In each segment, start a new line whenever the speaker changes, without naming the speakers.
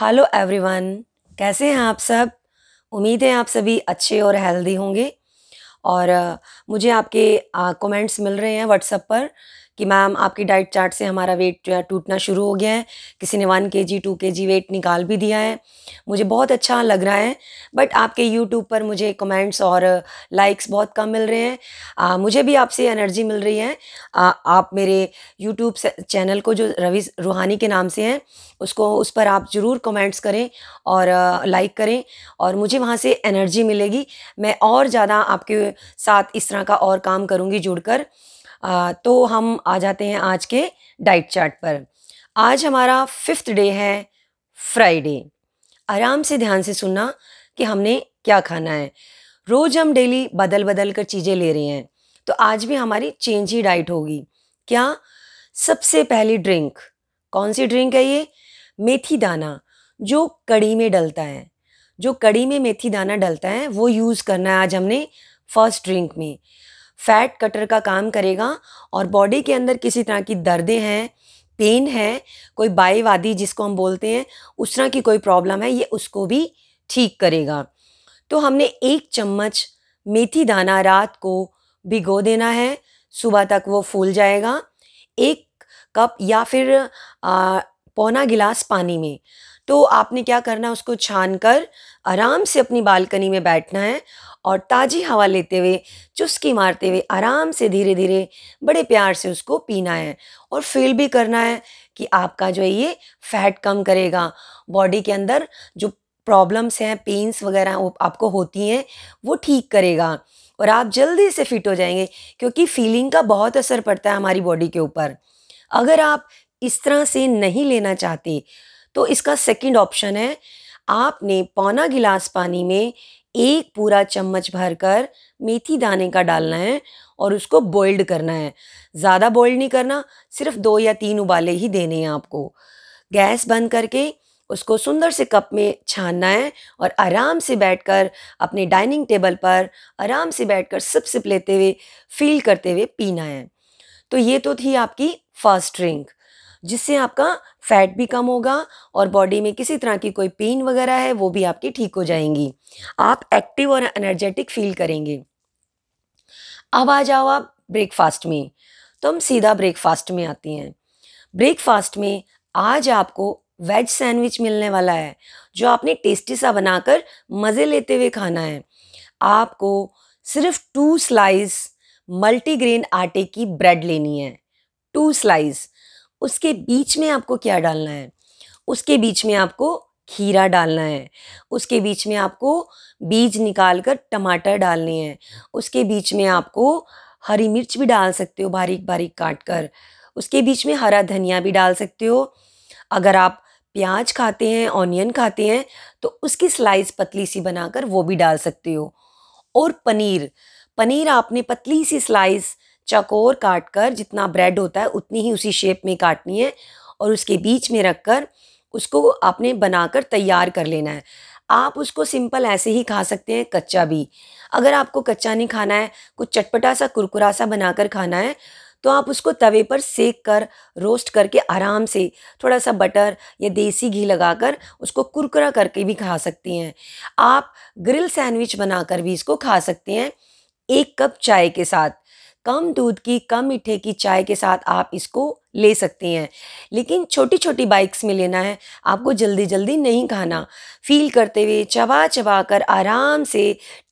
Hello everyone कैसे हैं आप सब उम्मीद है आप सभी अच्छे और हेल्दी होंगे और मुझे आपके कमेंट्स मिल रहे हैं व्हाट्सएप पर कि मैम आपकी डाइट चार्ट से हमारा वेट जो है टूटना शुरू हो गया है किसी ने वन के जी टू के जी वेट निकाल भी दिया है मुझे बहुत अच्छा लग रहा है बट आपके यूट्यूब पर मुझे कमेंट्स और लाइक्स बहुत कम मिल रहे हैं आ, मुझे भी आपसे एनर्जी मिल रही है आ, आप मेरे यूट्यूब चैनल को जो रवि रूहानी के नाम से हैं उसको उस पर आप ज़रूर कमेंट्स करें और लाइक करें और मुझे वहाँ से एनर्जी मिलेगी मैं और ज़्यादा आपके साथ इस तरह का और काम करूँगी जुड़कर तो हम आ जाते हैं आज के डाइट चार्ट पर आज हमारा फिफ्थ डे है फ्राइडे आराम से ध्यान से सुनना कि हमने क्या खाना है रोज़ हम डेली बदल बदल कर चीज़ें ले रहे हैं तो आज भी हमारी चेंज ही डाइट होगी क्या सबसे पहली ड्रिंक कौन सी ड्रिंक है ये मेथी दाना जो कड़ी में डलता है जो कड़ी में मेथी दाना डलता है वो यूज़ करना है आज हमने फर्स्ट ड्रिंक में फैट कटर का काम करेगा और बॉडी के अंदर किसी तरह की दर्दें हैं पेन है कोई बाईवादी जिसको हम बोलते हैं उस तरह की कोई प्रॉब्लम है ये उसको भी ठीक करेगा तो हमने एक चम्मच मेथी दाना रात को भिगो देना है सुबह तक वो फूल जाएगा एक कप या फिर आ, पौना गिलास पानी में तो आपने क्या करना उसको छान कर आराम से अपनी बालकनी में बैठना है और ताज़ी हवा लेते हुए चुस्की मारते हुए आराम से धीरे धीरे बड़े प्यार से उसको पीना है और फील भी करना है कि आपका जो है ये फैट कम करेगा बॉडी के अंदर जो प्रॉब्लम्स हैं पेन्स वगैरह आपको होती हैं वो ठीक करेगा और आप जल्दी से फिट हो जाएंगे क्योंकि फीलिंग का बहुत असर पड़ता है हमारी बॉडी के ऊपर अगर आप इस तरह से नहीं लेना चाहते तो इसका सेकंड ऑप्शन है आपने पौना गिलास पानी में एक पूरा चम्मच भरकर मेथी दाने का डालना है और उसको बॉइल्ड करना है ज़्यादा बॉइल्ड नहीं करना सिर्फ दो या तीन उबाले ही देने हैं आपको गैस बंद करके उसको सुंदर से कप में छानना है और आराम से बैठकर अपने डाइनिंग टेबल पर आराम से बैठकर सिप सिप लेते हुए फील करते हुए पीना है तो ये तो थी आपकी फर्स्ट ड्रिंक जिससे आपका फैट भी कम होगा और बॉडी में किसी तरह की कोई पेन वगैरह है वो भी आपकी ठीक हो जाएंगी आप एक्टिव और एनर्जेटिक फील करेंगे अब आ जाओ आप ब्रेकफास्ट में तो हम सीधा ब्रेकफास्ट में आती हैं ब्रेकफास्ट में आज आपको वेज सैंडविच मिलने वाला है जो आपने टेस्टी सा बनाकर मज़े लेते हुए खाना है आपको सिर्फ टू स्लाइस मल्टीग्रेन आटे की ब्रेड लेनी है टू स्लाइस उसके बीच में आपको क्या डालना है उसके बीच में आपको खीरा डालना है उसके बीच में आपको बीज निकाल कर टमाटर डालने हैं उसके बीच में आपको हरी मिर्च भी डाल सकते हो बारीक बारीक काट कर उसके बीच में हरा धनिया भी डाल सकते हो अगर आप प्याज खाते हैं ऑनियन खाते हैं तो उसकी स्लाइस पतली सी बनाकर वो भी डाल सकते हो और पनीर पनीर आपने पतली सी स्लाइस चकोर काट कर जितना ब्रेड होता है उतनी ही उसी शेप में काटनी है और उसके बीच में रख कर उसको आपने बनाकर तैयार कर लेना है आप उसको सिंपल ऐसे ही खा सकते हैं कच्चा भी अगर आपको कच्चा नहीं खाना है कुछ चटपटा सा कुरकुरा सा बनाकर खाना है तो आप उसको तवे पर सेक कर रोस्ट करके आराम से थोड़ा सा बटर या देसी घी लगाकर उसको कुरकुरा करके भी खा सकते हैं आप ग्रिल सैंडविच बनाकर भी इसको खा सकते हैं एक कप चाय के साथ कम दूध की कम मीठे की चाय के साथ आप इसको ले सकती हैं लेकिन छोटी छोटी बाइक्स में लेना है आपको जल्दी जल्दी नहीं खाना फील करते हुए चबा चबा कर आराम से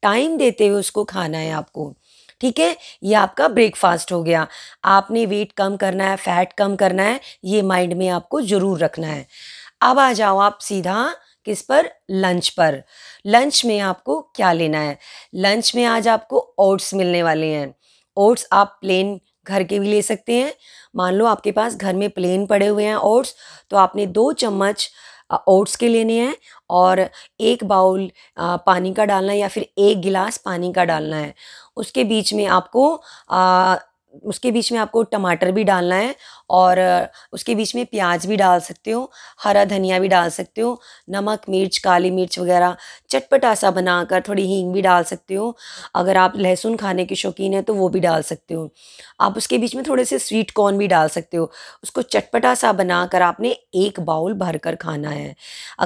टाइम देते हुए उसको खाना है आपको ठीक है ये आपका ब्रेकफास्ट हो गया आपने वेट कम करना है फैट कम करना है ये माइंड में आपको ज़रूर रखना है अब आ जाओ आप सीधा किस पर लंच पर लंच में आपको क्या लेना है लंच में आज आपको ओट्स मिलने वाले हैं ओट्स आप प्लेन घर के भी ले सकते हैं मान लो आपके पास घर में प्लेन पड़े हुए हैं ओट्स तो आपने दो चम्मच ओट्स के लेने हैं और एक बाउल पानी का डालना है या फिर एक गिलास पानी का डालना है उसके बीच में आपको उसके बीच में आपको टमाटर भी डालना है और उसके बीच में प्याज भी डाल सकते हो हरा धनिया भी डाल सकते हो नमक मिर्च काली मिर्च वगैरह चटपटा सा बनाकर थोड़ी हींग भी डाल सकते हो अगर आप लहसुन खाने के शौकीन हैं तो वो भी डाल सकते हो आप उसके बीच में थोड़े से स्वीट कॉर्न भी डाल सकते हो उसको चटपटा सा बनाकर आपने एक बाउल भर कर खाना है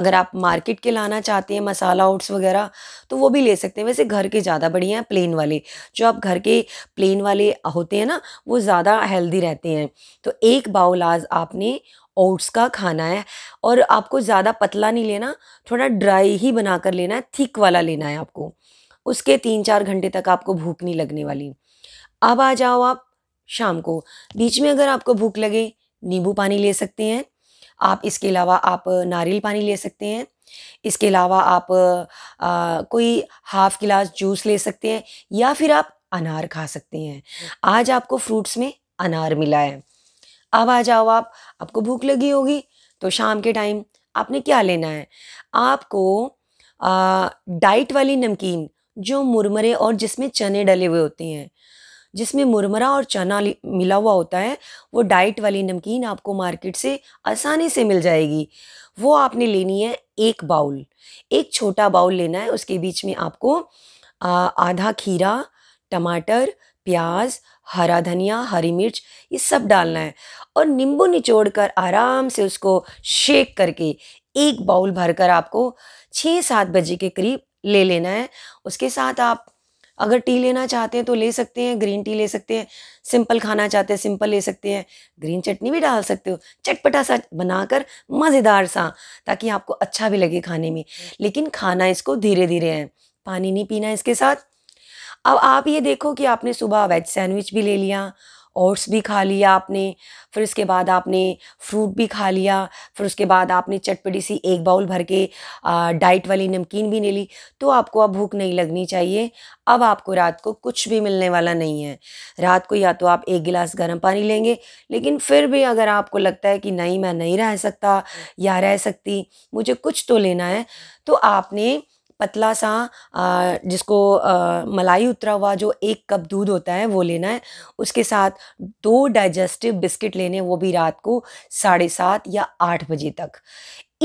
अगर आप मार्केट के लाना चाहते हैं मसाला ओट्स वगैरह तो वो भी ले सकते हैं वैसे घर के ज़्यादा बढ़िया हैं प्लेन वाले जो आप घर के प्लेन वाले होते हैं ना ना वो ज़्यादा हेल्दी रहते हैं तो एक बाउल आज आपने ओट्स का खाना है और आपको ज़्यादा पतला नहीं लेना थोड़ा ड्राई ही बना कर लेना है थिक वाला लेना है आपको उसके तीन चार घंटे तक आपको भूख नहीं लगने वाली अब आ जाओ आप शाम को बीच में अगर आपको भूख लगे नींबू पानी ले सकते हैं आप इसके अलावा आप नारियल पानी ले सकते हैं इसके अलावा आप आ, कोई हाफ़ गिलास जूस ले सकते हैं या फिर आप अनार खा सकती हैं हम्म। आज आपको फ्रूट्स में अनार मिला है अब आ जाओ आप आपको भूख लगी होगी तो शाम के टाइम आपने क्या लेना है आपको डाइट वाली नमकीन जो मुरमरे और जिसमें चने डले हुए होते हैं जिसमें मुरमरा और चना मिला हुआ होता है वो डाइट वाली नमकीन आपको मार्केट से आसानी से मिल जाएगी वो आपने लेनी है एक बाउल एक छोटा बाउल लेना है उसके बीच में आपको आधा खीरा टमाटर प्याज हरा धनिया हरी मिर्च ये सब डालना है और नींबू निचोड़ कर आराम से उसको शेक करके एक बाउल भरकर आपको छः सात बजे के करीब ले लेना है उसके साथ आप अगर टी लेना चाहते हैं तो ले सकते हैं ग्रीन टी ले सकते हैं सिंपल खाना चाहते हैं सिंपल ले सकते हैं ग्रीन चटनी भी डाल सकते हो चटपटा सा बनाकर मज़ेदार सा ताकि आपको अच्छा भी लगे खाने में लेकिन खाना इसको धीरे धीरे है पानी नहीं पीना इसके साथ अब आप ये देखो कि आपने सुबह वेज सैंडविच भी ले लिया ओट्स भी खा लिया आपने फिर उसके बाद आपने फ्रूट भी खा लिया फिर उसके बाद आपने चटपटी सी एक बाउल भर के डाइट वाली नमकीन भी ले ली तो आपको अब भूख नहीं लगनी चाहिए अब आपको रात को कुछ भी मिलने वाला नहीं है रात को या तो आप एक गिलास गर्म पानी लेंगे लेकिन फिर भी अगर आपको लगता है कि नहीं मैं नहीं रह सकता या रह सकती मुझे कुछ तो लेना है तो आपने पतला सा आ, जिसको आ, मलाई उतरा हुआ जो एक कप दूध होता है वो लेना है उसके साथ दो डाइजेस्टिव बिस्किट लेने वो भी रात को साढ़े सात या आठ बजे तक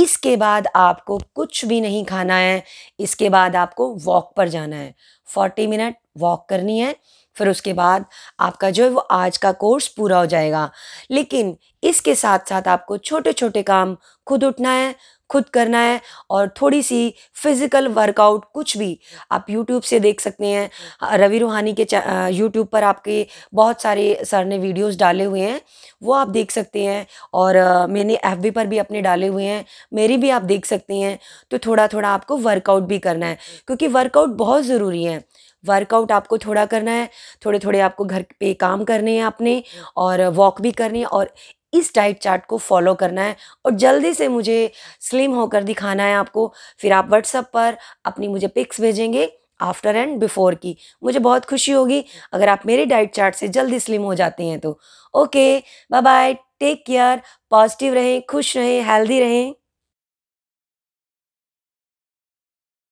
इसके बाद आपको कुछ भी नहीं खाना है इसके बाद आपको वॉक पर जाना है फोर्टी मिनट वॉक करनी है फिर उसके बाद आपका जो है वो आज का कोर्स पूरा हो जाएगा लेकिन इसके साथ साथ आपको छोटे छोटे काम खुद उठना है खुद करना है और थोड़ी सी फिज़िकल वर्कआउट कुछ भी आप यूट्यूब से देख सकते हैं रवि रूहानी के यूट्यूब पर आपके बहुत सारे सर ने वीडियोस डाले हुए हैं वो आप देख सकते हैं और मैंने एफ पर भी अपने डाले हुए हैं मेरी भी आप देख सकते हैं तो थोड़ा थोड़ा आपको वर्कआउट भी करना है क्योंकि वर्कआउट बहुत ज़रूरी है वर्कआउट आपको थोड़ा करना है थोड़े थोड़े आपको घर पे काम करने हैं आपने और वॉक भी करनी है और इस डाइट चार्ट को फॉलो करना है और जल्दी से मुझे स्लिम होकर दिखाना है आपको फिर आप व्हाट्सअप पर अपनी मुझे पिक्स भेजेंगे आफ्टर एंड बिफोर की मुझे बहुत खुशी होगी अगर आप मेरे डाइट चार्ट से जल्दी स्लिम हो जाते हैं तो okay bye bye take care positive रहें खुश रहें हेल्दी रहें